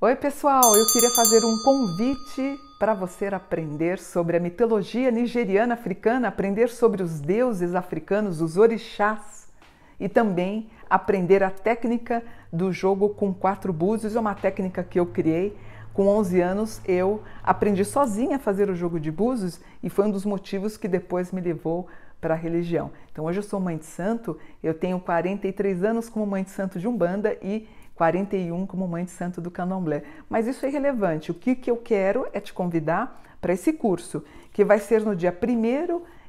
Oi, pessoal! Eu queria fazer um convite para você aprender sobre a mitologia nigeriana africana, aprender sobre os deuses africanos, os orixás, e também aprender a técnica do jogo com quatro búzios. É uma técnica que eu criei com 11 anos, eu aprendi sozinha a fazer o jogo de búzios e foi um dos motivos que depois me levou para a religião. Então, hoje eu sou mãe de santo, eu tenho 43 anos como mãe de santo de Umbanda e 41 como mãe de santo do Candomblé. Mas isso é irrelevante. O que, que eu quero é te convidar para esse curso, que vai ser no dia 1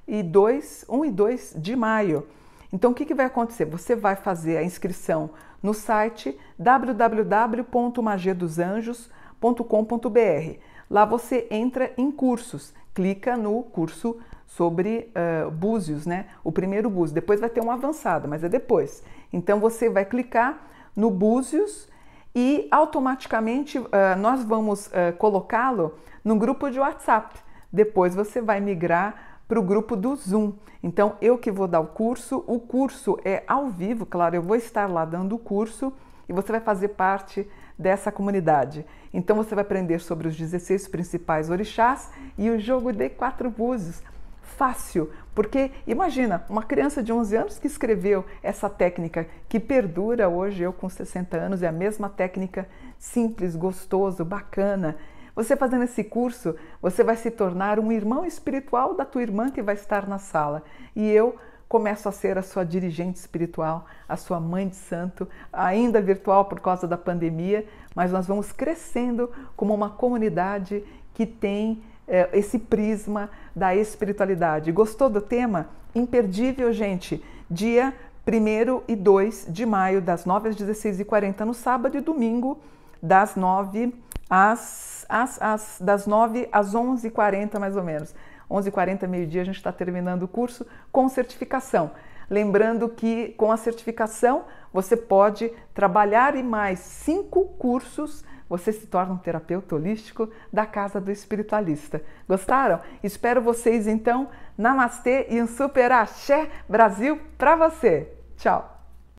e 2, 1 e 2 de maio. Então, o que, que vai acontecer? Você vai fazer a inscrição no site www.magiedosanjos.com www.cursosintegralpedagógica.com.br. Lá você entra em cursos, clica no curso sobre uh, búzios, né? O primeiro búzio. Depois vai ter um avançado, mas é depois. Então você vai clicar no búzios e automaticamente uh, nós vamos uh, colocá-lo no grupo de WhatsApp. Depois você vai migrar para o grupo do Zoom. Então eu que vou dar o curso. O curso é ao vivo, claro. Eu vou estar lá dando o curso e você vai fazer parte dessa comunidade. Então você vai aprender sobre os 16 principais orixás e o jogo de quatro búzios. Fácil, porque imagina, uma criança de 11 anos que escreveu essa técnica que perdura hoje, eu com 60 anos, é a mesma técnica simples, gostoso, bacana. Você fazendo esse curso, você vai se tornar um irmão espiritual da tua irmã que vai estar na sala. E eu começo a ser a sua dirigente espiritual, a sua mãe de santo, ainda virtual por causa da pandemia, mas nós vamos crescendo como uma comunidade que tem eh, esse prisma da espiritualidade. Gostou do tema? Imperdível, gente! Dia 1 e 2 de maio, das 9 às 16h40 no sábado e domingo, das 9 às, às, às das 9 às 11h40 mais ou menos. 11h40, meio-dia, a gente está terminando o curso com certificação. Lembrando que com a certificação você pode trabalhar em mais cinco cursos você se torna um terapeuta holístico da casa do espiritualista. Gostaram? Espero vocês então. Namastê e um super axé Brasil para você. Tchau.